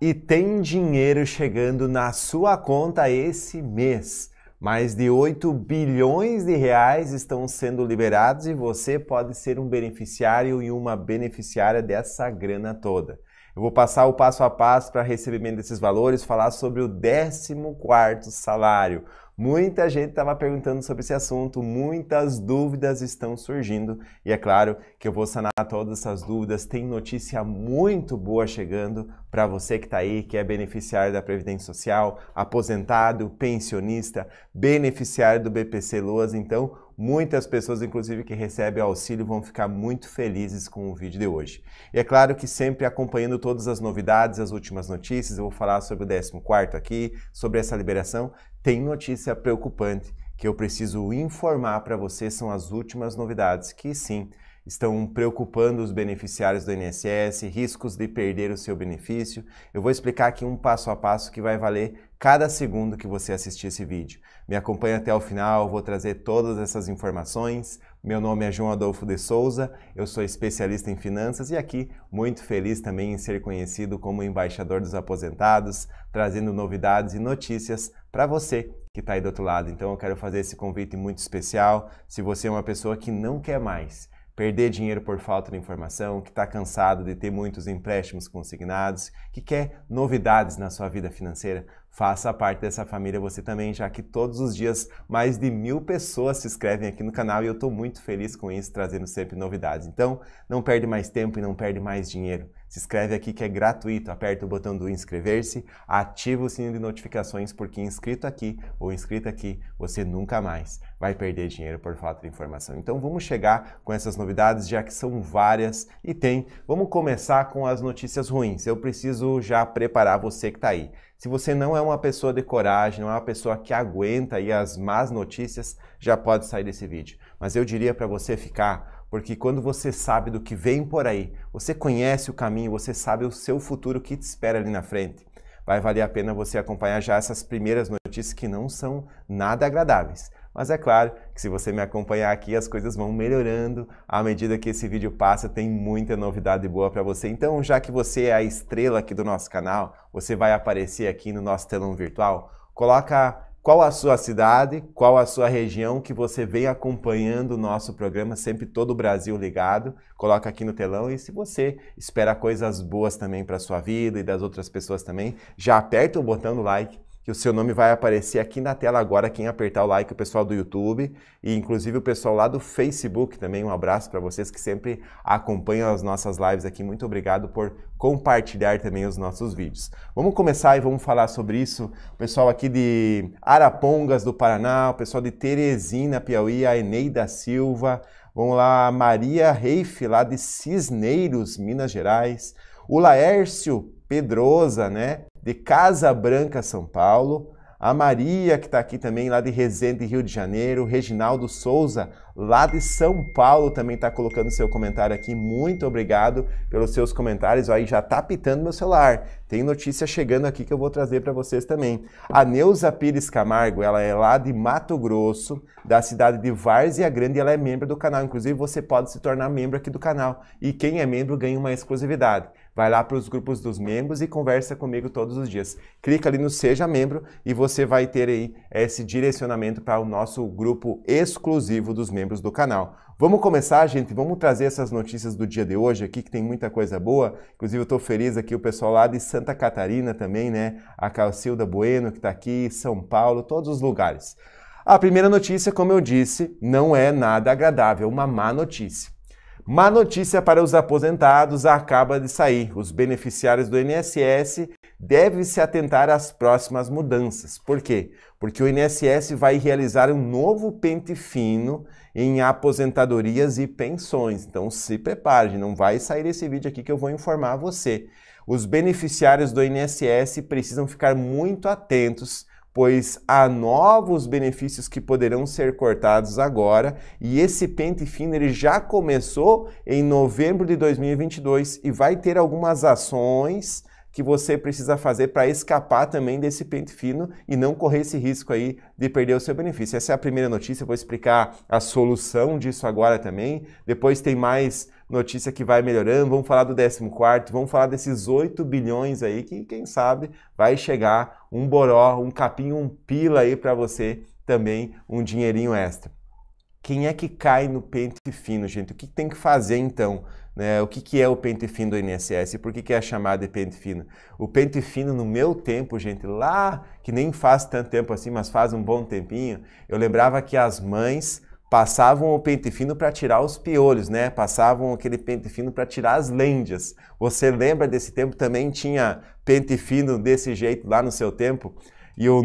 E tem dinheiro chegando na sua conta esse mês. Mais de 8 bilhões de reais estão sendo liberados e você pode ser um beneficiário e uma beneficiária dessa grana toda. Eu vou passar o passo a passo para recebimento desses valores, falar sobre o 14 quarto salário, Muita gente estava perguntando sobre esse assunto, muitas dúvidas estão surgindo e é claro que eu vou sanar todas essas dúvidas. Tem notícia muito boa chegando para você que está aí, que é beneficiário da Previdência Social, aposentado, pensionista, beneficiário do BPC Loas. Então, Muitas pessoas, inclusive, que recebem auxílio vão ficar muito felizes com o vídeo de hoje. E é claro que sempre acompanhando todas as novidades, as últimas notícias, eu vou falar sobre o 14 aqui, sobre essa liberação tem notícia preocupante que eu preciso informar para vocês são as últimas novidades que sim estão preocupando os beneficiários do INSS, riscos de perder o seu benefício. Eu vou explicar aqui um passo a passo que vai valer cada segundo que você assistir esse vídeo. Me acompanhe até o final, vou trazer todas essas informações. Meu nome é João Adolfo de Souza, eu sou especialista em finanças e aqui muito feliz também em ser conhecido como embaixador dos aposentados, trazendo novidades e notícias para você que está aí do outro lado. Então eu quero fazer esse convite muito especial. Se você é uma pessoa que não quer mais perder dinheiro por falta de informação, que está cansado de ter muitos empréstimos consignados, que quer novidades na sua vida financeira, Faça parte dessa família você também, já que todos os dias mais de mil pessoas se inscrevem aqui no canal e eu estou muito feliz com isso, trazendo sempre novidades. Então, não perde mais tempo e não perde mais dinheiro. Se inscreve aqui que é gratuito, aperta o botão do inscrever-se, ativa o sininho de notificações, porque inscrito aqui ou inscrito aqui, você nunca mais vai perder dinheiro por falta de informação. Então vamos chegar com essas novidades, já que são várias e tem. Vamos começar com as notícias ruins. Eu preciso já preparar você que está aí. Se você não é uma pessoa de coragem, não é uma pessoa que aguenta aí as más notícias, já pode sair desse vídeo. Mas eu diria para você ficar, porque quando você sabe do que vem por aí, você conhece o caminho, você sabe o seu futuro que te espera ali na frente. Vai valer a pena você acompanhar já essas primeiras notícias que não são nada agradáveis. Mas é claro que se você me acompanhar aqui, as coisas vão melhorando à medida que esse vídeo passa, tem muita novidade boa para você. Então, já que você é a estrela aqui do nosso canal, você vai aparecer aqui no nosso telão virtual. Coloca qual a sua cidade, qual a sua região que você vem acompanhando o nosso programa, sempre todo o Brasil ligado. Coloca aqui no telão e se você espera coisas boas também para sua vida e das outras pessoas também, já aperta o botão do like que o seu nome vai aparecer aqui na tela agora, quem apertar o like, o pessoal do YouTube e inclusive o pessoal lá do Facebook também. Um abraço para vocês que sempre acompanham as nossas lives aqui. Muito obrigado por compartilhar também os nossos vídeos. Vamos começar e vamos falar sobre isso. O pessoal aqui de Arapongas do Paraná, o pessoal de Teresina, Piauí, a Eneida Silva, vamos lá, a Maria Reif lá de Cisneiros, Minas Gerais, o Laércio Pedrosa, né? de Casa Branca, São Paulo. A Maria, que está aqui também, lá de Resende, Rio de Janeiro. Reginaldo Souza, lá de São Paulo também está colocando seu comentário aqui. Muito obrigado pelos seus comentários. Aí já está pitando meu celular. Tem notícia chegando aqui que eu vou trazer para vocês também. A Neuza Pires Camargo, ela é lá de Mato Grosso, da cidade de Várzea Grande, ela é membro do canal. Inclusive, você pode se tornar membro aqui do canal. E quem é membro ganha uma exclusividade. Vai lá para os grupos dos membros e conversa comigo todos os dias. Clica ali no Seja Membro e você vai ter aí esse direcionamento para o nosso grupo exclusivo dos membros membros do canal. Vamos começar, gente? Vamos trazer essas notícias do dia de hoje aqui, que tem muita coisa boa. Inclusive, eu estou feliz aqui, o pessoal lá de Santa Catarina também, né? A Calcilda Bueno, que está aqui, São Paulo, todos os lugares. A primeira notícia, como eu disse, não é nada agradável, uma má notícia. Má notícia para os aposentados acaba de sair. Os beneficiários do INSS devem se atentar às próximas mudanças. Por quê? Porque o INSS vai realizar um novo pente fino em aposentadorias e pensões. Então se prepare, não vai sair esse vídeo aqui que eu vou informar você. Os beneficiários do INSS precisam ficar muito atentos pois há novos benefícios que poderão ser cortados agora e esse pente fino ele já começou em novembro de 2022 e vai ter algumas ações que você precisa fazer para escapar também desse pente fino e não correr esse risco aí de perder o seu benefício. Essa é a primeira notícia, vou explicar a solução disso agora também. Depois tem mais notícia que vai melhorando, vamos falar do 14, vamos falar desses 8 bilhões aí que quem sabe vai chegar um boró, um capim, um pila aí para você também, um dinheirinho extra. Quem é que cai no pente fino, gente? O que tem que fazer então? Né? O que, que é o pente fino do INSS? Por que, que é chamado de pente fino? O pente fino, no meu tempo, gente, lá que nem faz tanto tempo assim, mas faz um bom tempinho, eu lembrava que as mães passavam o pente fino para tirar os piolhos, né? Passavam aquele pente fino para tirar as lendas. Você lembra desse tempo? Também tinha pente fino desse jeito lá no seu tempo? E o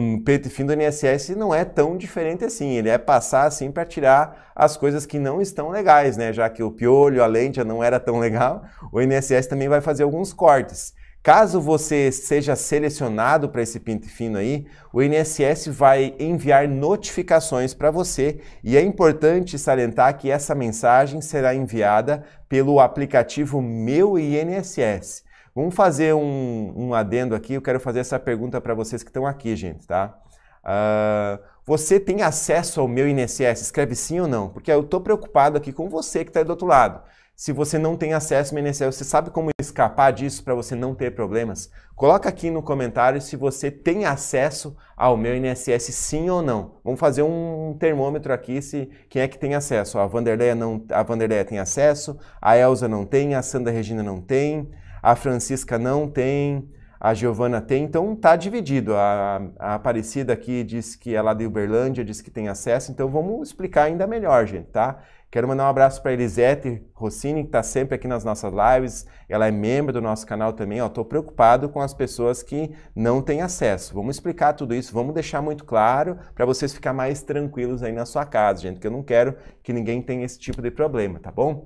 fino do INSS não é tão diferente assim, ele é passar assim para tirar as coisas que não estão legais, né? Já que o piolho, a lente já não era tão legal, o INSS também vai fazer alguns cortes. Caso você seja selecionado para esse pente fino aí, o INSS vai enviar notificações para você e é importante salientar que essa mensagem será enviada pelo aplicativo Meu INSS. Vamos fazer um, um adendo aqui. Eu quero fazer essa pergunta para vocês que estão aqui, gente, tá? Uh, você tem acesso ao meu INSS? Escreve sim ou não, porque eu estou preocupado aqui com você que está do outro lado. Se você não tem acesso ao INSS, você sabe como escapar disso para você não ter problemas? Coloca aqui no comentário se você tem acesso ao meu INSS sim ou não. Vamos fazer um termômetro aqui se quem é que tem acesso. A Vanderleia não, a Vanderleia tem acesso, a Elsa não tem, a Sandra Regina não tem a Francisca não tem, a Giovana tem, então tá dividido. A, a Aparecida aqui diz que é lá de Uberlândia, diz que tem acesso, então vamos explicar ainda melhor, gente, tá? Quero mandar um abraço para Elisete Rossini, que está sempre aqui nas nossas lives. Ela é membro do nosso canal também. Estou preocupado com as pessoas que não têm acesso. Vamos explicar tudo isso, vamos deixar muito claro para vocês ficar mais tranquilos aí na sua casa, gente, que eu não quero que ninguém tenha esse tipo de problema, tá bom?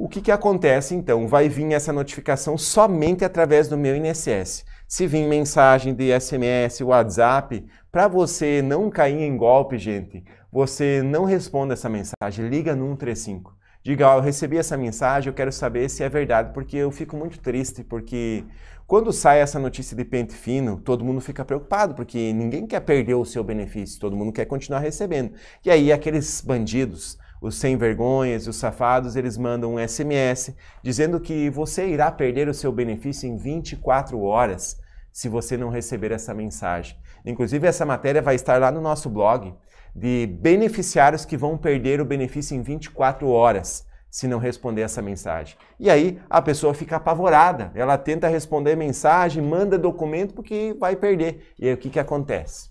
O que, que acontece então? Vai vir essa notificação somente através do meu INSS. Se vir mensagem de SMS, WhatsApp, para você não cair em golpe, gente, você não responda essa mensagem, liga no 135. Diga, eu recebi essa mensagem, eu quero saber se é verdade, porque eu fico muito triste, porque quando sai essa notícia de pente fino, todo mundo fica preocupado, porque ninguém quer perder o seu benefício, todo mundo quer continuar recebendo. E aí aqueles bandidos, os sem vergonhas, os safados, eles mandam um SMS dizendo que você irá perder o seu benefício em 24 horas se você não receber essa mensagem. Inclusive, essa matéria vai estar lá no nosso blog de beneficiários que vão perder o benefício em 24 horas se não responder essa mensagem. E aí a pessoa fica apavorada, ela tenta responder mensagem, manda documento porque vai perder. E aí o que, que acontece?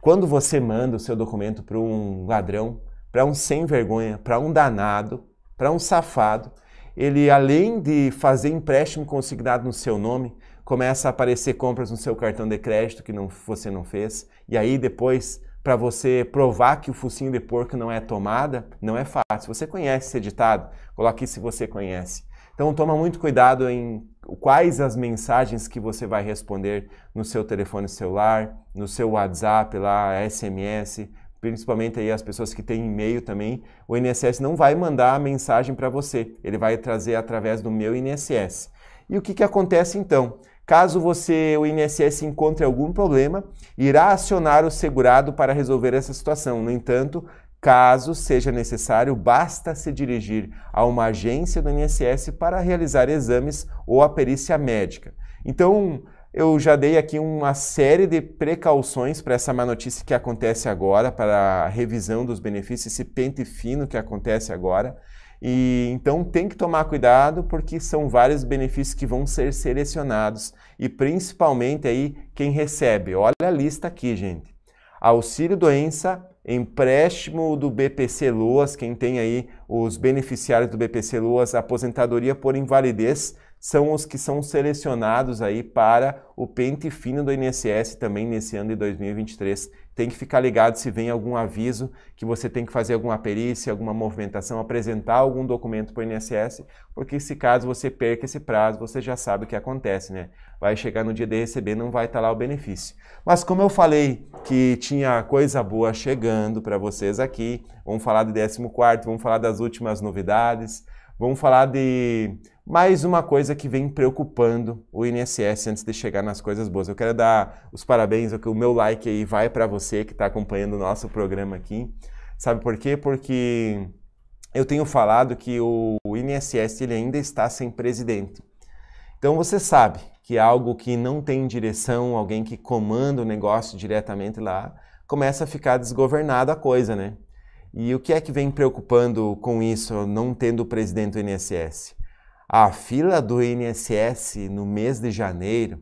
Quando você manda o seu documento para um ladrão, para um sem vergonha, para um danado, para um safado, ele além de fazer empréstimo consignado no seu nome, começa a aparecer compras no seu cartão de crédito que não, você não fez, e aí depois para você provar que o focinho de porco não é tomada, não é fácil. Você conhece esse ditado? Coloque se você conhece. Então toma muito cuidado em quais as mensagens que você vai responder no seu telefone celular, no seu WhatsApp lá, SMS, principalmente aí as pessoas que têm e-mail também, o INSS não vai mandar a mensagem para você, ele vai trazer através do meu INSS. E o que, que acontece então? Caso você, o INSS, encontre algum problema, irá acionar o segurado para resolver essa situação. No entanto, Caso seja necessário, basta se dirigir a uma agência do INSS para realizar exames ou a perícia médica. Então, eu já dei aqui uma série de precauções para essa má notícia que acontece agora, para a revisão dos benefícios, esse pente fino que acontece agora. E então tem que tomar cuidado porque são vários benefícios que vão ser selecionados e principalmente aí quem recebe. Olha a lista aqui, gente. Auxílio doença, empréstimo do BPC Loas, quem tem aí os beneficiários do BPC Loas, aposentadoria por invalidez são os que são selecionados aí para o pente fino do INSS também nesse ano de 2023. Tem que ficar ligado se vem algum aviso que você tem que fazer alguma perícia, alguma movimentação, apresentar algum documento para o INSS, porque se caso você perca esse prazo, você já sabe o que acontece, né? Vai chegar no dia de receber, não vai estar lá o benefício. Mas como eu falei que tinha coisa boa chegando para vocês aqui, vamos falar do 14, vamos falar das últimas novidades, vamos falar de mais uma coisa que vem preocupando o INSS antes de chegar nas coisas boas. Eu quero dar os parabéns, o meu like aí vai para você que está acompanhando o nosso programa aqui. Sabe por quê? Porque eu tenho falado que o INSS ele ainda está sem presidente. Então você sabe que algo que não tem direção, alguém que comanda o negócio diretamente lá, começa a ficar desgovernada a coisa, né? E o que é que vem preocupando com isso, não tendo o presidente do INSS? A fila do INSS no mês de janeiro,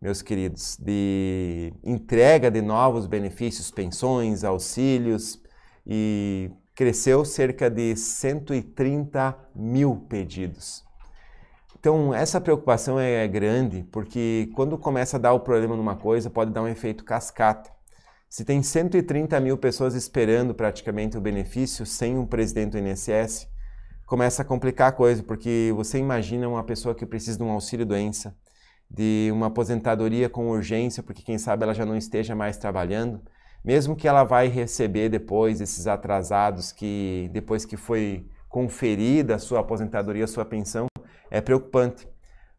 meus queridos, de entrega de novos benefícios, pensões, auxílios, e cresceu cerca de 130 mil pedidos. Então, essa preocupação é, é grande, porque quando começa a dar o problema numa coisa, pode dar um efeito cascata. Se tem 130 mil pessoas esperando praticamente o benefício sem um presidente do INSS, começa a complicar a coisa, porque você imagina uma pessoa que precisa de um auxílio-doença, de uma aposentadoria com urgência, porque quem sabe ela já não esteja mais trabalhando, mesmo que ela vai receber depois esses atrasados que depois que foi conferida a sua aposentadoria, a sua pensão, é preocupante.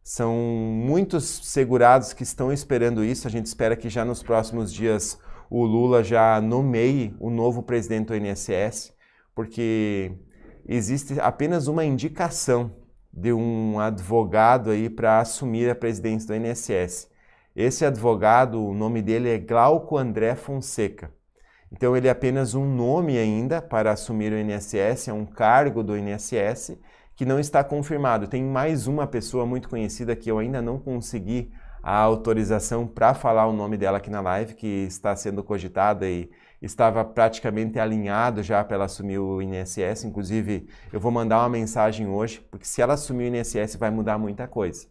São muitos segurados que estão esperando isso. A gente espera que já nos próximos dias o Lula já nomeie o novo presidente do INSS, porque existe apenas uma indicação de um advogado aí para assumir a presidência do INSS. Esse advogado, o nome dele é Glauco André Fonseca. Então ele é apenas um nome ainda para assumir o INSS, é um cargo do INSS que não está confirmado. Tem mais uma pessoa muito conhecida que eu ainda não consegui a autorização para falar o nome dela aqui na live, que está sendo cogitada e estava praticamente alinhado já para ela assumir o INSS. Inclusive, eu vou mandar uma mensagem hoje, porque se ela assumir o INSS vai mudar muita coisa.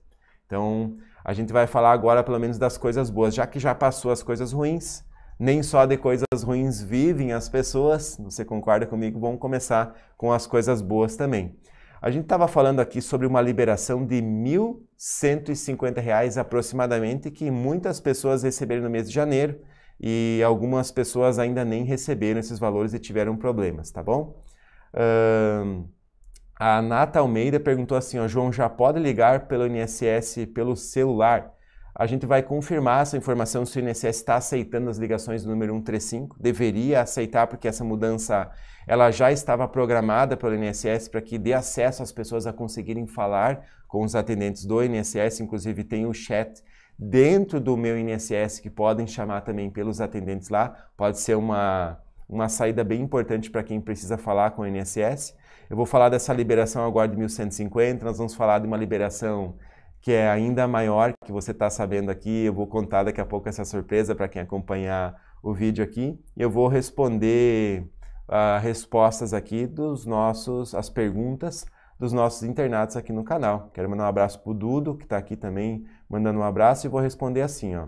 Então, a gente vai falar agora pelo menos das coisas boas, já que já passou as coisas ruins. Nem só de coisas ruins vivem as pessoas. Você concorda comigo? Vamos começar com as coisas boas também. A gente estava falando aqui sobre uma liberação de R$ 1.150 aproximadamente que muitas pessoas receberam no mês de janeiro e algumas pessoas ainda nem receberam esses valores e tiveram problemas, tá bom? Uh, a Nata Almeida perguntou assim, ó, João, já pode ligar pelo INSS pelo celular? A gente vai confirmar essa informação se o INSS está aceitando as ligações do número 135. Deveria aceitar, porque essa mudança ela já estava programada pelo INSS para que dê acesso às pessoas a conseguirem falar com os atendentes do INSS. Inclusive, tem o chat dentro do meu INSS, que podem chamar também pelos atendentes lá, pode ser uma, uma saída bem importante para quem precisa falar com o INSS. Eu vou falar dessa liberação agora de 1150, nós vamos falar de uma liberação que é ainda maior, que você está sabendo aqui. Eu vou contar daqui a pouco essa surpresa para quem acompanhar o vídeo aqui. Eu vou responder uh, respostas aqui dos nossos, as perguntas dos nossos internatos aqui no canal. Quero mandar um abraço para o Dudo, que está aqui também mandando um abraço e vou responder assim, ó.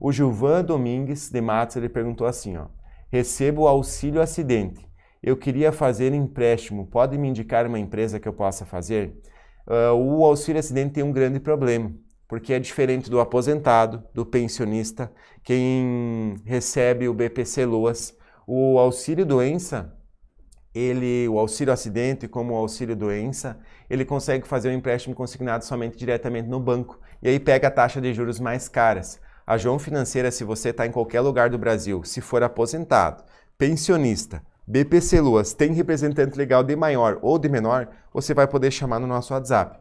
O Gilvan Domingues de Matos, ele perguntou assim, ó. Recebo auxílio acidente. Eu queria fazer empréstimo. Pode me indicar uma empresa que eu possa fazer? Uh, o auxílio acidente tem um grande problema, porque é diferente do aposentado, do pensionista, quem recebe o BPC Loas. O auxílio doença, ele, o auxílio acidente como o auxílio doença, ele consegue fazer o um empréstimo consignado somente diretamente no banco. E aí pega a taxa de juros mais caras. A João Financeira, se você está em qualquer lugar do Brasil, se for aposentado, pensionista, BPC Luas, tem representante legal de maior ou de menor, você vai poder chamar no nosso WhatsApp.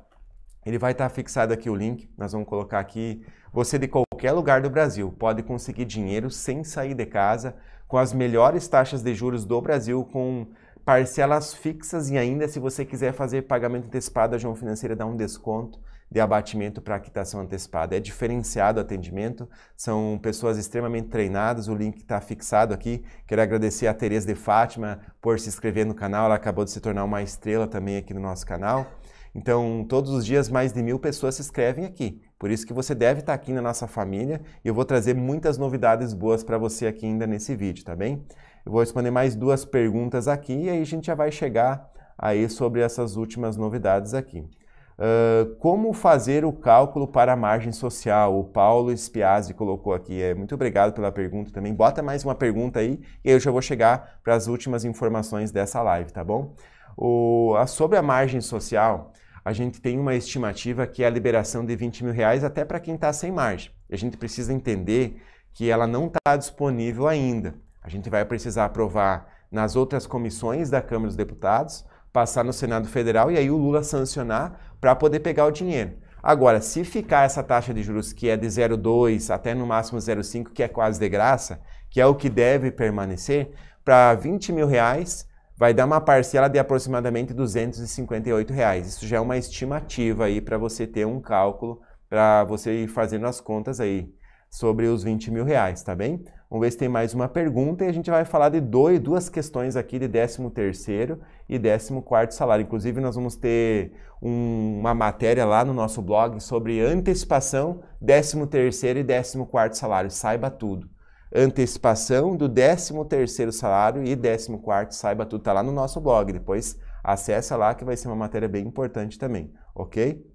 Ele vai estar tá fixado aqui o link, nós vamos colocar aqui. Você de qualquer lugar do Brasil pode conseguir dinheiro sem sair de casa, com as melhores taxas de juros do Brasil, com parcelas fixas e ainda se você quiser fazer pagamento antecipado, a João Financeira dá um desconto de abatimento para quitação antecipada. É diferenciado o atendimento, são pessoas extremamente treinadas, o link está fixado aqui. Quero agradecer a Tereza de Fátima por se inscrever no canal, ela acabou de se tornar uma estrela também aqui no nosso canal. Então, todos os dias mais de mil pessoas se inscrevem aqui. Por isso que você deve estar tá aqui na nossa família e eu vou trazer muitas novidades boas para você aqui ainda nesse vídeo, tá bem? Eu vou responder mais duas perguntas aqui e aí a gente já vai chegar aí sobre essas últimas novidades aqui. Uh, como fazer o cálculo para a margem social? O Paulo Spiazzi colocou aqui. É, muito obrigado pela pergunta também. Bota mais uma pergunta aí e eu já vou chegar para as últimas informações dessa live, tá bom? O, a, sobre a margem social, a gente tem uma estimativa que é a liberação de 20 mil reais até para quem está sem margem. A gente precisa entender que ela não está disponível ainda. A gente vai precisar aprovar nas outras comissões da Câmara dos Deputados, passar no Senado Federal e aí o Lula sancionar para poder pegar o dinheiro. Agora, se ficar essa taxa de juros que é de 0,2 até no máximo 0,5, que é quase de graça, que é o que deve permanecer, para 20 mil reais vai dar uma parcela de aproximadamente 258 reais. Isso já é uma estimativa aí para você ter um cálculo, para você ir fazendo as contas aí sobre os 20 mil reais, tá bem? Vamos ver se tem mais uma pergunta e a gente vai falar de dois, duas questões aqui de 13 terceiro e 14 quarto salário. Inclusive, nós vamos ter um, uma matéria lá no nosso blog sobre antecipação 13 terceiro e 14 quarto salário. Saiba tudo. Antecipação do 13 terceiro salário e 14 quarto saiba tudo. Está lá no nosso blog. Depois acessa lá que vai ser uma matéria bem importante também, ok?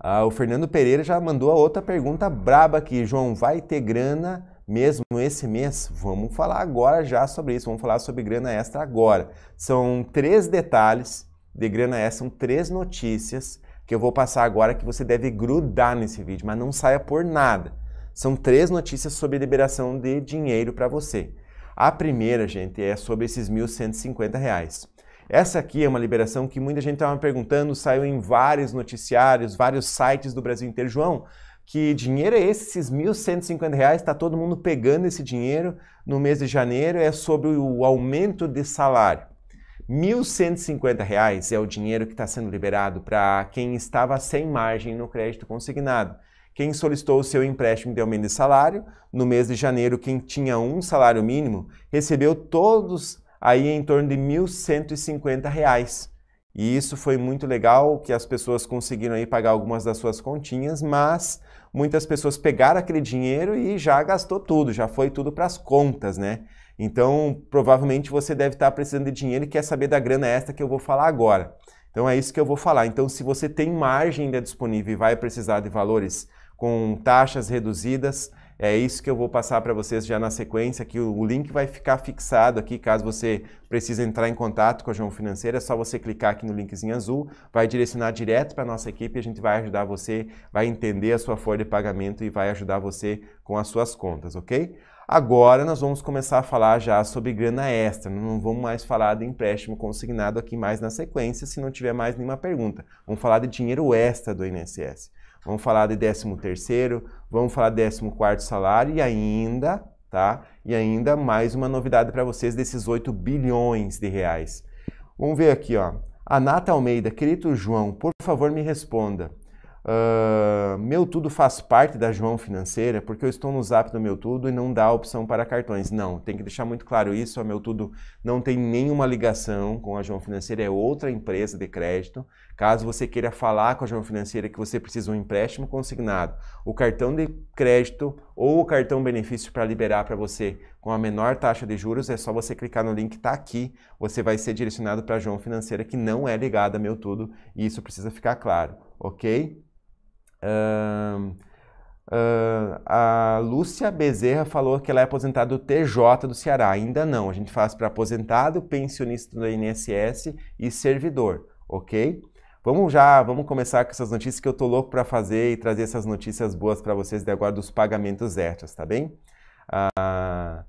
Ah, o Fernando Pereira já mandou a outra pergunta braba aqui. João, vai ter grana mesmo esse mês? Vamos falar agora já sobre isso, vamos falar sobre grana extra agora. São três detalhes de grana extra, são três notícias que eu vou passar agora que você deve grudar nesse vídeo, mas não saia por nada. São três notícias sobre liberação de dinheiro para você. A primeira, gente, é sobre esses R$ 1.150. Reais. Essa aqui é uma liberação que muita gente estava perguntando, saiu em vários noticiários, vários sites do Brasil inteiro. João, que dinheiro é esse? Esses 1.150 reais, está todo mundo pegando esse dinheiro no mês de janeiro, é sobre o aumento de salário. R$ reais é o dinheiro que está sendo liberado para quem estava sem margem no crédito consignado. Quem solicitou o seu empréstimo de aumento de salário, no mês de janeiro, quem tinha um salário mínimo, recebeu todos aí em torno de R$ 1.150. E isso foi muito legal, que as pessoas conseguiram aí pagar algumas das suas continhas, mas muitas pessoas pegaram aquele dinheiro e já gastou tudo, já foi tudo para as contas, né? Então, provavelmente você deve estar precisando de dinheiro e quer saber da grana esta que eu vou falar agora. Então é isso que eu vou falar. Então, se você tem margem ainda disponível e vai precisar de valores com taxas reduzidas, é isso que eu vou passar para vocês já na sequência, que o link vai ficar fixado aqui, caso você precise entrar em contato com a João Financeira, é só você clicar aqui no linkzinho azul, vai direcionar direto para a nossa equipe, a gente vai ajudar você, vai entender a sua folha de pagamento e vai ajudar você com as suas contas, ok? Agora nós vamos começar a falar já sobre grana extra, né? não vamos mais falar de empréstimo consignado aqui mais na sequência, se não tiver mais nenhuma pergunta. Vamos falar de dinheiro extra do INSS. Vamos falar de 13 terceiro, vamos falar de 14 salário e ainda, tá? E ainda mais uma novidade para vocês desses 8 bilhões de reais. Vamos ver aqui, ó. A Nata Almeida, querido João, por favor me responda. Uh, meu Tudo faz parte da João Financeira porque eu estou no zap do Meu Tudo e não dá opção para cartões. Não, tem que deixar muito claro isso. A Meu Tudo não tem nenhuma ligação com a João Financeira, é outra empresa de crédito. Caso você queira falar com a João Financeira que você precisa um empréstimo consignado, o cartão de crédito ou o cartão benefício para liberar para você com a menor taxa de juros, é só você clicar no link que está aqui. Você vai ser direcionado para a João Financeira, que não é ligada a Meu Tudo, e isso precisa ficar claro, ok? Uh, a Lúcia Bezerra falou que ela é aposentada do TJ do Ceará. Ainda não. A gente faz para aposentado, pensionista do INSS e servidor, ok? Vamos já, vamos começar com essas notícias que eu tô louco para fazer e trazer essas notícias boas para vocês de agora dos pagamentos certos, tá bem? Uh,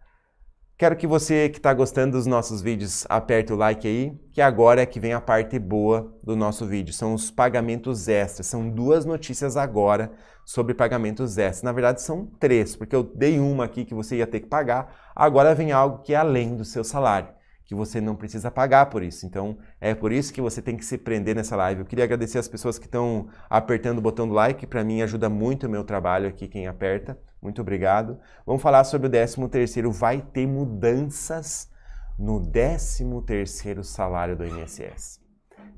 Quero que você que está gostando dos nossos vídeos aperte o like aí, que agora é que vem a parte boa do nosso vídeo. São os pagamentos extras. São duas notícias agora sobre pagamentos extras. Na verdade, são três, porque eu dei uma aqui que você ia ter que pagar. Agora vem algo que é além do seu salário que você não precisa pagar por isso. Então, é por isso que você tem que se prender nessa live. Eu queria agradecer as pessoas que estão apertando o botão do like, para mim ajuda muito o meu trabalho aqui quem aperta. Muito obrigado. Vamos falar sobre o 13 terceiro. vai ter mudanças no 13 terceiro salário do INSS.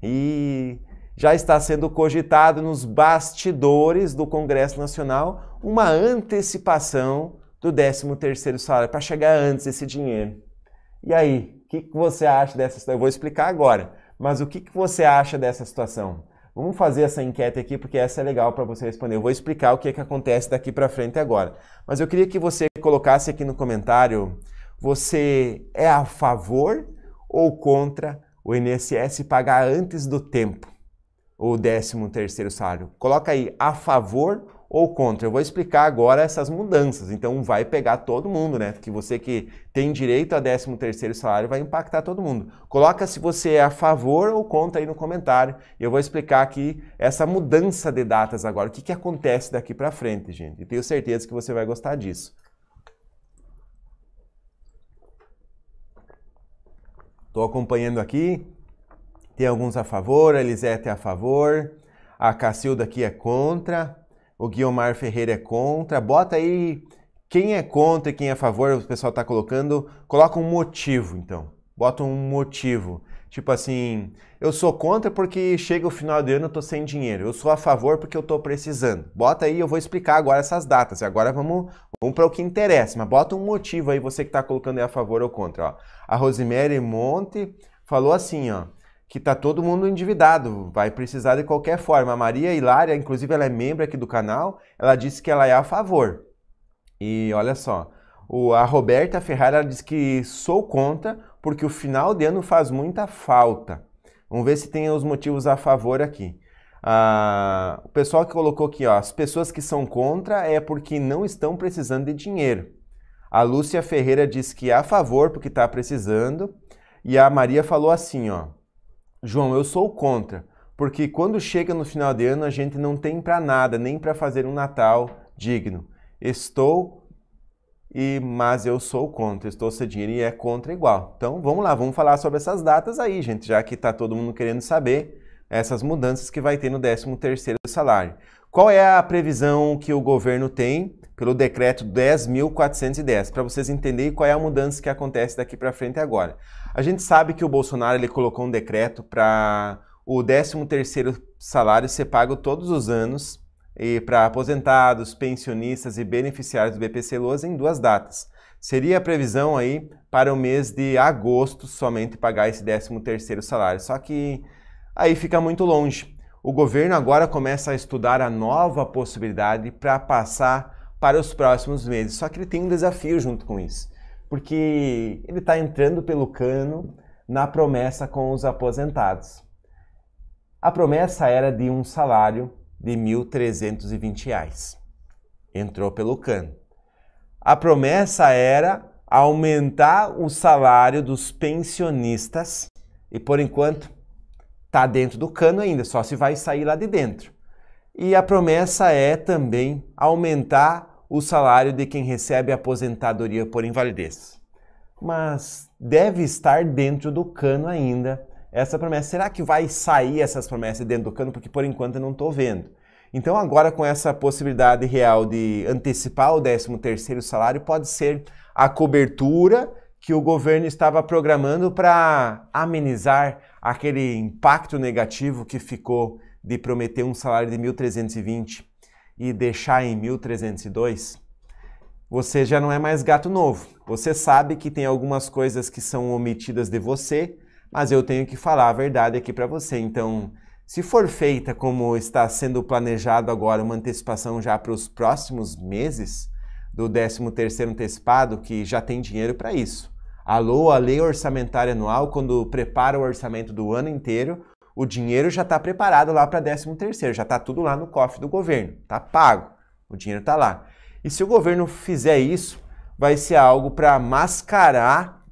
E já está sendo cogitado nos bastidores do Congresso Nacional uma antecipação do 13 terceiro salário para chegar antes esse dinheiro. E aí, que, que você acha dessa situação? Eu vou explicar agora, mas o que, que você acha dessa situação? Vamos fazer essa enquete aqui, porque essa é legal para você responder. Eu vou explicar o que, é que acontece daqui para frente agora. Mas eu queria que você colocasse aqui no comentário: você é a favor ou contra o INSS pagar antes do tempo o 13 terceiro salário? Coloca aí a favor ou contra. Eu vou explicar agora essas mudanças. Então vai pegar todo mundo, né? Que você que tem direito a 13º salário vai impactar todo mundo. Coloca se você é a favor ou contra aí no comentário. Eu vou explicar aqui essa mudança de datas agora, o que, que acontece daqui para frente, gente. E tenho certeza que você vai gostar disso. Estou acompanhando aqui. Tem alguns a favor, a Elisete é a favor, a Cacilda aqui é contra o Guilmar Ferreira é contra. Bota aí quem é contra e quem é a favor, o pessoal está colocando. Coloca um motivo, então. Bota um motivo. Tipo assim, eu sou contra porque chega o final do ano eu tô sem dinheiro. Eu sou a favor porque eu tô precisando. Bota aí, eu vou explicar agora essas datas. E agora vamos, vamos para o que interessa. Mas bota um motivo aí, você que está colocando é a favor ou contra. Ó. A Rosemary Monte falou assim, ó que tá todo mundo endividado, vai precisar de qualquer forma. A Maria Hilária, inclusive ela é membro aqui do canal, ela disse que ela é a favor. E olha só, o, a Roberta Ferrari ela disse que sou contra porque o final de ano faz muita falta. Vamos ver se tem os motivos a favor aqui. Ah, o pessoal que colocou aqui, ó, as pessoas que são contra é porque não estão precisando de dinheiro. A Lúcia Ferreira disse que é a favor porque está precisando. E a Maria falou assim, ó, João, eu sou contra, porque quando chega no final de ano a gente não tem para nada, nem para fazer um Natal digno. Estou e mas eu sou contra, estou cedinho e é contra igual. Então vamos lá, vamos falar sobre essas datas aí, gente, já que está todo mundo querendo saber essas mudanças que vai ter no 13 terceiro salário. Qual é a previsão que o governo tem pelo decreto 10.410, para vocês entenderem qual é a mudança que acontece daqui para frente agora. A gente sabe que o Bolsonaro ele colocou um decreto para o 13º salário ser pago todos os anos e para aposentados, pensionistas e beneficiários do BPC Lousa em duas datas. Seria a previsão aí para o mês de agosto somente pagar esse 13º salário, só que aí fica muito longe. O governo agora começa a estudar a nova possibilidade para passar para os próximos meses. Só que ele tem um desafio junto com isso, porque ele está entrando pelo cano na promessa com os aposentados. A promessa era de um salário de R$ reais. Entrou pelo cano. A promessa era aumentar o salário dos pensionistas e por enquanto tá dentro do cano ainda, só se vai sair lá de dentro. E a promessa é também aumentar o salário de quem recebe aposentadoria por invalidez. Mas deve estar dentro do cano ainda essa promessa. Será que vai sair essas promessas dentro do cano? Porque por enquanto eu não estou vendo. Então agora com essa possibilidade real de antecipar o 13 salário, pode ser a cobertura que o governo estava programando para amenizar aquele impacto negativo que ficou de prometer um salário de 1.320 e deixar em 1.302, você já não é mais gato novo. Você sabe que tem algumas coisas que são omitidas de você, mas eu tenho que falar a verdade aqui para você. Então, se for feita como está sendo planejado agora, uma antecipação já para os próximos meses do 13º antecipado, que já tem dinheiro para isso. Alô, a lei orçamentária anual, quando prepara o orçamento do ano inteiro, o dinheiro já está preparado lá para 13 terceiro, já está tudo lá no cofre do governo, está pago, o dinheiro está lá. E se o governo fizer isso, vai ser algo para mascarar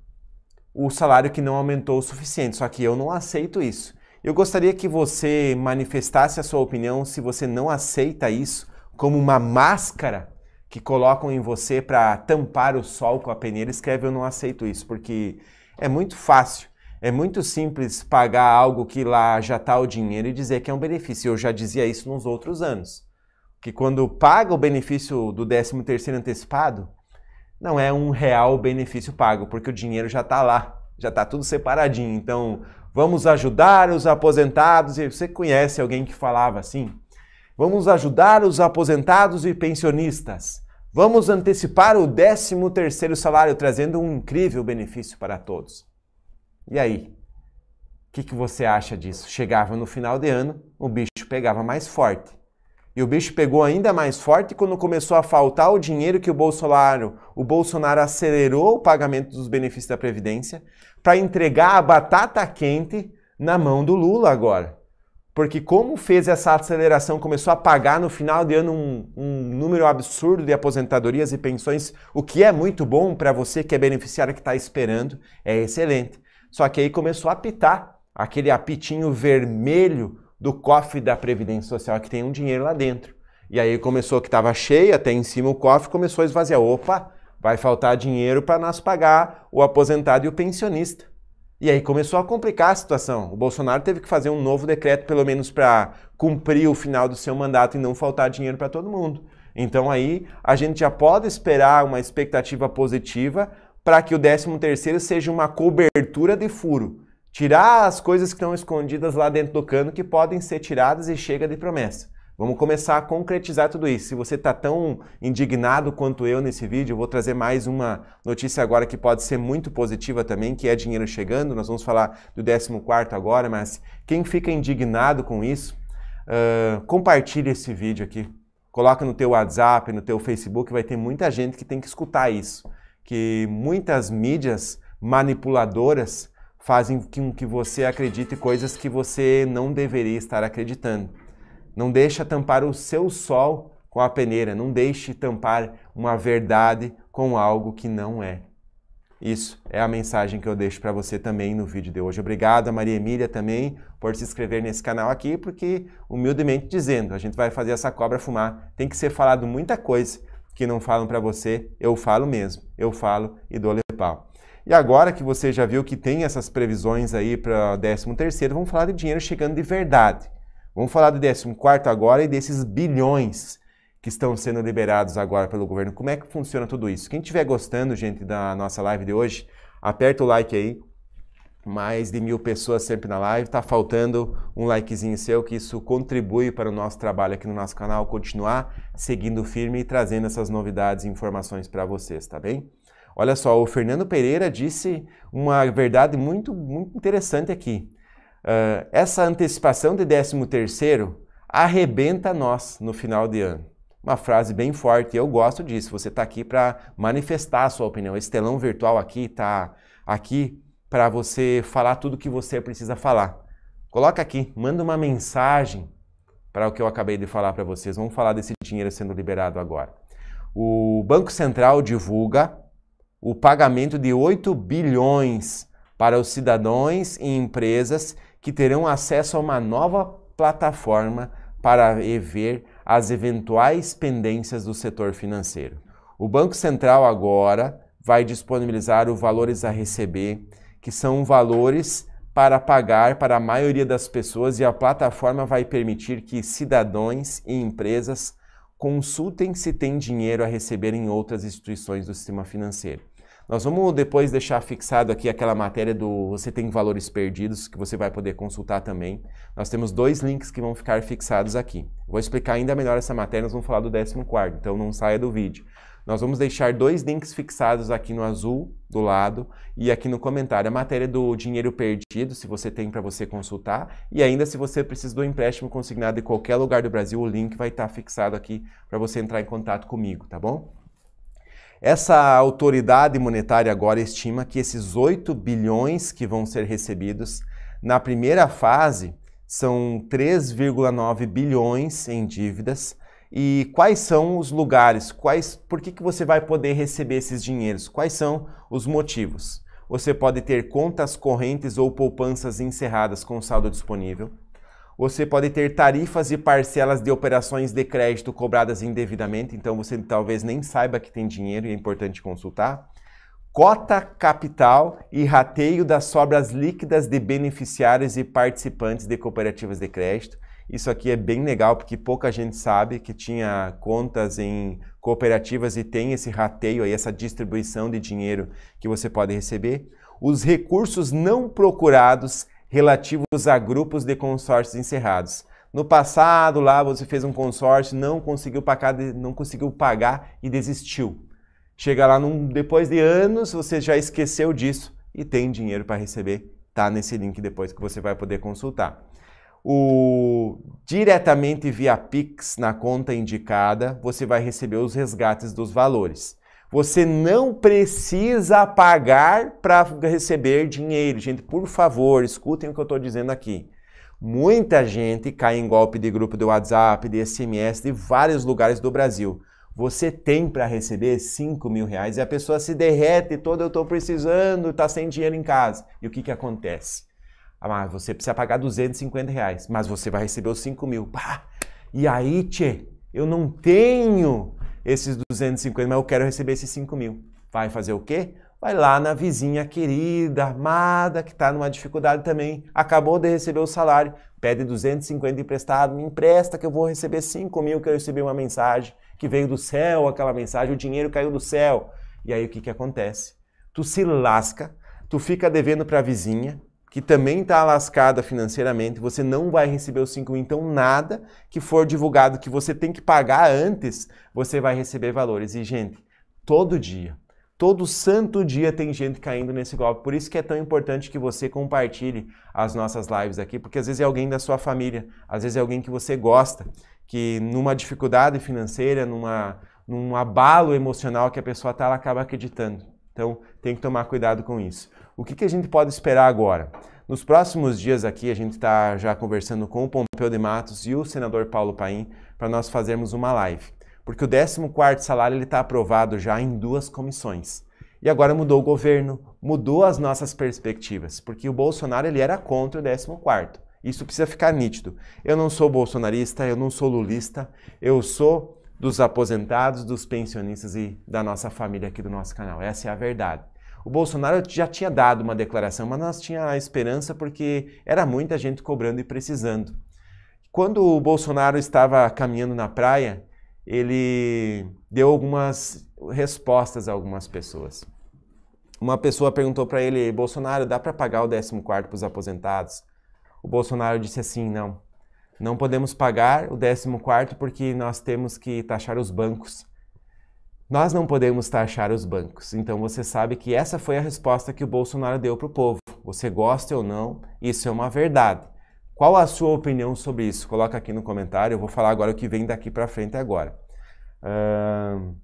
o salário que não aumentou o suficiente. Só que eu não aceito isso. Eu gostaria que você manifestasse a sua opinião se você não aceita isso como uma máscara que colocam em você para tampar o sol com a peneira. Escreve eu não aceito isso, porque é muito fácil é muito simples pagar algo que lá já está o dinheiro e dizer que é um benefício. Eu já dizia isso nos outros anos. Que quando paga o benefício do 13º antecipado, não é um real benefício pago, porque o dinheiro já está lá, já está tudo separadinho. Então, vamos ajudar os aposentados. E você conhece alguém que falava assim? Vamos ajudar os aposentados e pensionistas. Vamos antecipar o 13º salário, trazendo um incrível benefício para todos. E aí? O que, que você acha disso? Chegava no final de ano, o bicho pegava mais forte. E o bicho pegou ainda mais forte quando começou a faltar o dinheiro que o Bolsonaro, o Bolsonaro acelerou o pagamento dos benefícios da previdência para entregar a batata quente na mão do Lula agora. Porque como fez essa aceleração, começou a pagar no final de ano um, um número absurdo de aposentadorias e pensões, o que é muito bom para você que é beneficiário que está esperando, é excelente. Só que aí começou a apitar aquele apitinho vermelho do cofre da Previdência Social, que tem um dinheiro lá dentro. E aí começou que estava cheio, até em cima o cofre, começou a esvaziar. Opa, vai faltar dinheiro para nós pagar o aposentado e o pensionista. E aí começou a complicar a situação. O Bolsonaro teve que fazer um novo decreto, pelo menos para cumprir o final do seu mandato e não faltar dinheiro para todo mundo. Então aí a gente já pode esperar uma expectativa positiva para que o 13 terceiro seja uma cobertura de furo. Tirar as coisas que estão escondidas lá dentro do cano que podem ser tiradas e chega de promessa. Vamos começar a concretizar tudo isso. Se você está tão indignado quanto eu nesse vídeo, eu vou trazer mais uma notícia agora que pode ser muito positiva também, que é dinheiro chegando. Nós vamos falar do 14 agora, mas quem fica indignado com isso, uh, compartilhe esse vídeo aqui. Coloca no teu WhatsApp, no teu Facebook, vai ter muita gente que tem que escutar isso que muitas mídias manipuladoras fazem com que você acredite coisas que você não deveria estar acreditando. Não deixa tampar o seu sol com a peneira, não deixe tampar uma verdade com algo que não é. Isso é a mensagem que eu deixo para você também no vídeo de hoje. Obrigado a Maria Emília também por se inscrever nesse canal aqui, porque humildemente dizendo, a gente vai fazer essa cobra fumar. Tem que ser falado muita coisa que não falam para você, eu falo mesmo, eu falo e dou pau. E agora que você já viu que tem essas previsões aí para 13 terceiro, vamos falar de dinheiro chegando de verdade. Vamos falar do 14 agora e desses bilhões que estão sendo liberados agora pelo governo. Como é que funciona tudo isso? Quem estiver gostando, gente, da nossa live de hoje, aperta o like aí, mais de mil pessoas sempre na live. Está faltando um likezinho seu, que isso contribui para o nosso trabalho aqui no nosso canal continuar seguindo firme e trazendo essas novidades e informações para vocês, tá bem? Olha só, o Fernando Pereira disse uma verdade muito, muito interessante aqui. Uh, essa antecipação de 13 º arrebenta nós no final de ano. Uma frase bem forte, eu gosto disso. Você está aqui para manifestar a sua opinião. Esse telão virtual aqui está aqui para você falar tudo que você precisa falar. Coloca aqui, manda uma mensagem para o que eu acabei de falar para vocês. Vamos falar desse dinheiro sendo liberado agora. O Banco Central divulga o pagamento de 8 bilhões para os cidadãos e empresas que terão acesso a uma nova plataforma para rever as eventuais pendências do setor financeiro. O Banco Central agora vai disponibilizar os valores a receber que são valores para pagar para a maioria das pessoas e a plataforma vai permitir que cidadãos e empresas consultem se tem dinheiro a receber em outras instituições do sistema financeiro. Nós vamos depois deixar fixado aqui aquela matéria do Você tem valores perdidos, que você vai poder consultar também. Nós temos dois links que vão ficar fixados aqui. Vou explicar ainda melhor essa matéria, nós vamos falar do 14, então não saia do vídeo. Nós vamos deixar dois links fixados aqui no azul do lado e aqui no comentário. A matéria do dinheiro perdido, se você tem para você consultar, e ainda se você precisa do empréstimo consignado em qualquer lugar do Brasil, o link vai estar tá fixado aqui para você entrar em contato comigo, tá bom? Essa autoridade monetária agora estima que esses 8 bilhões que vão ser recebidos na primeira fase são 3,9 bilhões em dívidas. E quais são os lugares? Quais, por que, que você vai poder receber esses dinheiros? Quais são os motivos? Você pode ter contas correntes ou poupanças encerradas com saldo disponível. Você pode ter tarifas e parcelas de operações de crédito cobradas indevidamente, então você talvez nem saiba que tem dinheiro e é importante consultar. Cota capital e rateio das sobras líquidas de beneficiários e participantes de cooperativas de crédito. Isso aqui é bem legal porque pouca gente sabe que tinha contas em cooperativas e tem esse rateio aí, essa distribuição de dinheiro que você pode receber. Os recursos não procurados relativos a grupos de consórcios encerrados. No passado, lá você fez um consórcio, não conseguiu pagar, não conseguiu pagar e desistiu. Chega lá, num, depois de anos, você já esqueceu disso e tem dinheiro para receber. Tá nesse link depois que você vai poder consultar. O diretamente via Pix na conta indicada, você vai receber os resgates dos valores. Você não precisa pagar para receber dinheiro. Gente, por favor, escutem o que eu estou dizendo aqui. Muita gente cai em golpe de grupo de WhatsApp, de SMS, de vários lugares do Brasil. Você tem para receber 5 mil reais e a pessoa se derrete toda, eu estou precisando, está sem dinheiro em casa. E o que, que acontece? Ah, você precisa pagar 250 reais, mas você vai receber os 5 mil. E aí, tchê, eu não tenho esses 250, mas eu quero receber esses 5 mil. Vai fazer o quê? Vai lá na vizinha querida, amada, que está numa dificuldade também, acabou de receber o salário, pede 250 emprestado, me empresta que eu vou receber 5 mil, que eu recebi uma mensagem que veio do céu, aquela mensagem, o dinheiro caiu do céu. E aí o que, que acontece? Tu se lasca, tu fica devendo para a vizinha, que também está lascada financeiramente, você não vai receber os 5 mil. Então, nada que for divulgado que você tem que pagar antes, você vai receber valores. E, gente, todo dia, todo santo dia tem gente caindo nesse golpe. Por isso que é tão importante que você compartilhe as nossas lives aqui, porque às vezes é alguém da sua família, às vezes é alguém que você gosta, que numa dificuldade financeira, numa, num abalo emocional que a pessoa está, ela acaba acreditando. Então, tem que tomar cuidado com isso. O que, que a gente pode esperar agora? Nos próximos dias aqui, a gente está já conversando com o Pompeu de Matos e o senador Paulo Paim para nós fazermos uma live. Porque o 14 salário está aprovado já em duas comissões. E agora mudou o governo, mudou as nossas perspectivas, porque o Bolsonaro ele era contra o 14 Isso precisa ficar nítido. Eu não sou bolsonarista, eu não sou lulista, eu sou dos aposentados, dos pensionistas e da nossa família aqui do nosso canal. Essa é a verdade. O Bolsonaro já tinha dado uma declaração, mas nós tinha a esperança porque era muita gente cobrando e precisando. Quando o Bolsonaro estava caminhando na praia, ele deu algumas respostas a algumas pessoas. Uma pessoa perguntou para ele: "Bolsonaro, dá para pagar o 14 para os aposentados?" O Bolsonaro disse assim: "Não. Não podemos pagar o 14 porque nós temos que taxar os bancos." Nós não podemos taxar os bancos, então você sabe que essa foi a resposta que o Bolsonaro deu para o povo. Você gosta ou não, isso é uma verdade. Qual a sua opinião sobre isso? Coloca aqui no comentário, eu vou falar agora o que vem daqui para frente agora. Uh...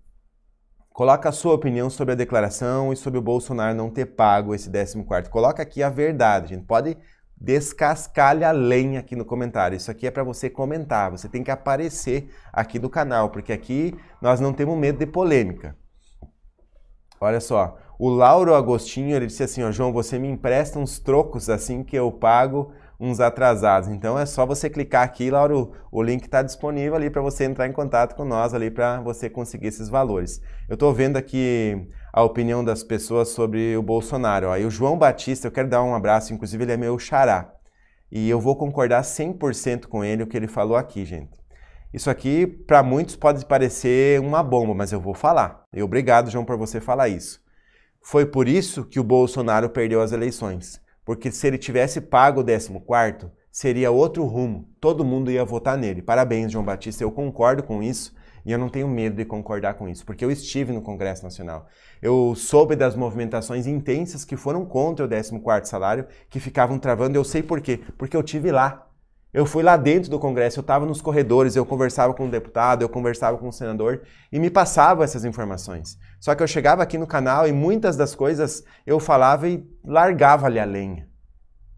Coloca a sua opinião sobre a declaração e sobre o Bolsonaro não ter pago esse 14 quarto. Coloca aqui a verdade, a gente pode a lenha aqui no comentário. Isso aqui é para você comentar, você tem que aparecer aqui no canal, porque aqui nós não temos medo de polêmica. Olha só, o Lauro Agostinho, ele disse assim, ó, João, você me empresta uns trocos assim que eu pago uns atrasados. Então é só você clicar aqui, Lauro, o link está disponível ali para você entrar em contato com nós ali para você conseguir esses valores. Eu estou vendo aqui a opinião das pessoas sobre o Bolsonaro. Aí o João Batista, eu quero dar um abraço, inclusive ele é meu xará. E eu vou concordar 100% com ele o que ele falou aqui, gente. Isso aqui, para muitos, pode parecer uma bomba, mas eu vou falar. E obrigado, João, por você falar isso. Foi por isso que o Bolsonaro perdeu as eleições porque se ele tivesse pago o 14, seria outro rumo, todo mundo ia votar nele. Parabéns, João Batista, eu concordo com isso. E eu não tenho medo de concordar com isso, porque eu estive no Congresso Nacional. Eu soube das movimentações intensas que foram contra o 14 salário, que ficavam travando, eu sei por quê, porque eu tive lá. Eu fui lá dentro do Congresso, eu estava nos corredores, eu conversava com o um deputado, eu conversava com o um senador e me passava essas informações. Só que eu chegava aqui no canal e muitas das coisas eu falava e largava ali a lenha.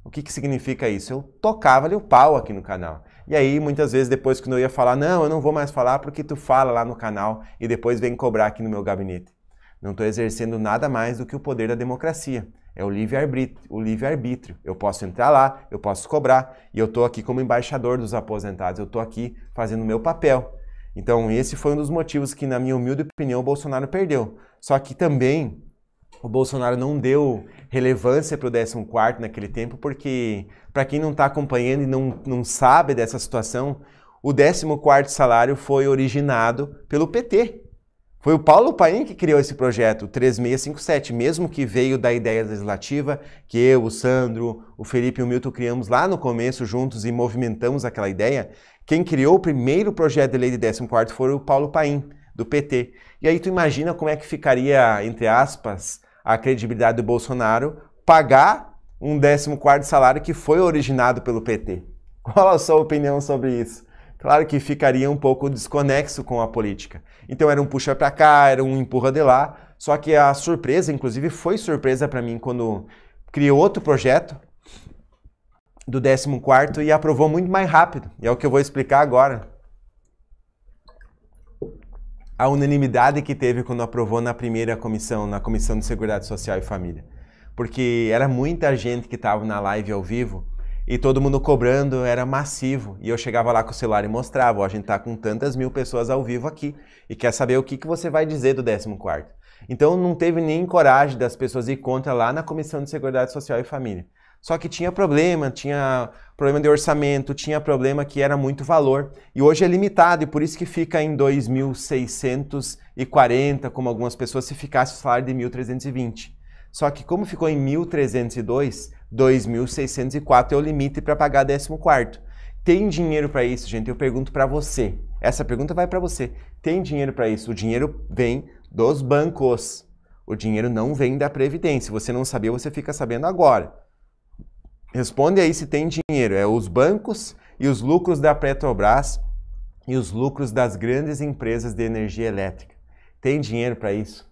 O que, que significa isso? Eu tocava ali o pau aqui no canal. E aí, muitas vezes, depois que eu ia falar, não, eu não vou mais falar porque tu fala lá no canal e depois vem cobrar aqui no meu gabinete. Não estou exercendo nada mais do que o poder da democracia. É o livre-arbítrio. O livre-arbítrio. Eu posso entrar lá, eu posso cobrar, e eu estou aqui como embaixador dos aposentados, eu estou aqui fazendo o meu papel. Então, esse foi um dos motivos que, na minha humilde opinião, o Bolsonaro perdeu. Só que também o Bolsonaro não deu relevância para o 14 naquele tempo, porque, para quem não está acompanhando e não, não sabe dessa situação, o 14 salário foi originado pelo PT. Foi o Paulo Paim que criou esse projeto 3657, mesmo que veio da ideia legislativa que eu, o Sandro, o Felipe e o Milton criamos lá no começo juntos e movimentamos aquela ideia. Quem criou o primeiro projeto de lei de 14 foi o Paulo Paim, do PT. E aí tu imagina como é que ficaria, entre aspas, a credibilidade do Bolsonaro pagar um 14 salário que foi originado pelo PT. Qual a sua opinião sobre isso? Claro que ficaria um pouco desconexo com a política. Então era um puxa para cá, era um empurra de lá. Só que a surpresa, inclusive foi surpresa para mim quando criou outro projeto do 14 e aprovou muito mais rápido. E é o que eu vou explicar agora. A unanimidade que teve quando aprovou na primeira comissão, na Comissão de Seguridade Social e Família. Porque era muita gente que estava na live ao vivo e todo mundo cobrando, era massivo. E eu chegava lá com o celular e mostrava, ó, a gente tá com tantas mil pessoas ao vivo aqui e quer saber o que, que você vai dizer do 14 Então não teve nem coragem das pessoas ir contra lá na Comissão de Seguridade Social e Família. Só que tinha problema, tinha problema de orçamento, tinha problema que era muito valor. E hoje é limitado, e por isso que fica em 2.640, como algumas pessoas, se ficasse o salário de 1.320. Só que como ficou em 1.302, 2.604 é o limite para pagar 14. Tem dinheiro para isso, gente? Eu pergunto para você. Essa pergunta vai para você. Tem dinheiro para isso? O dinheiro vem dos bancos. O dinheiro não vem da Previdência. Você não sabia, você fica sabendo agora. Responde aí se tem dinheiro. É os bancos e os lucros da Petrobras e os lucros das grandes empresas de energia elétrica. Tem dinheiro para isso?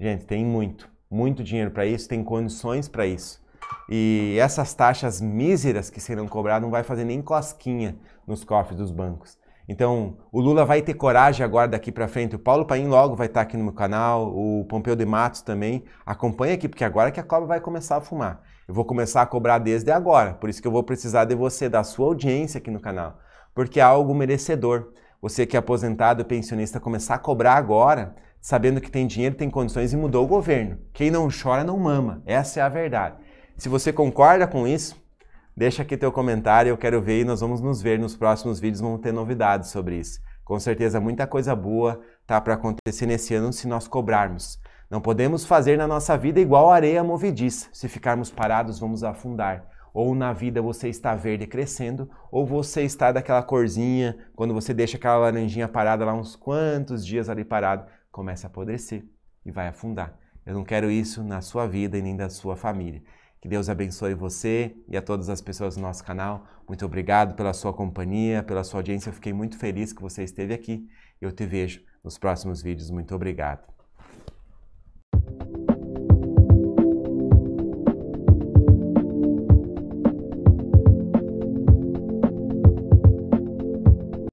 Gente, tem muito muito dinheiro para isso, tem condições para isso. E essas taxas míseras que serão cobradas não vai fazer nem cosquinha nos cofres dos bancos. Então, o Lula vai ter coragem agora daqui para frente. O Paulo Paim logo vai estar tá aqui no meu canal, o Pompeu de Matos também. Acompanha aqui, porque agora é que a cobra vai começar a fumar. Eu vou começar a cobrar desde agora, por isso que eu vou precisar de você, da sua audiência aqui no canal, porque é algo merecedor. Você que é aposentado, pensionista, começar a cobrar agora sabendo que tem dinheiro, tem condições e mudou o governo. Quem não chora não mama. Essa é a verdade. Se você concorda com isso, deixa aqui teu comentário, eu quero ver e nós vamos nos ver nos próximos vídeos, Vamos ter novidades sobre isso. Com certeza muita coisa boa tá para acontecer nesse ano se nós cobrarmos. Não podemos fazer na nossa vida igual areia movediça. Se ficarmos parados, vamos afundar. Ou na vida você está verde crescendo, ou você está daquela corzinha, quando você deixa aquela laranjinha parada lá uns quantos dias ali parado, começa a apodrecer e vai afundar. Eu não quero isso na sua vida e nem da sua família. Que Deus abençoe você e a todas as pessoas do nosso canal. Muito obrigado pela sua companhia, pela sua audiência. Eu fiquei muito feliz que você esteve aqui. Eu te vejo nos próximos vídeos. Muito obrigado.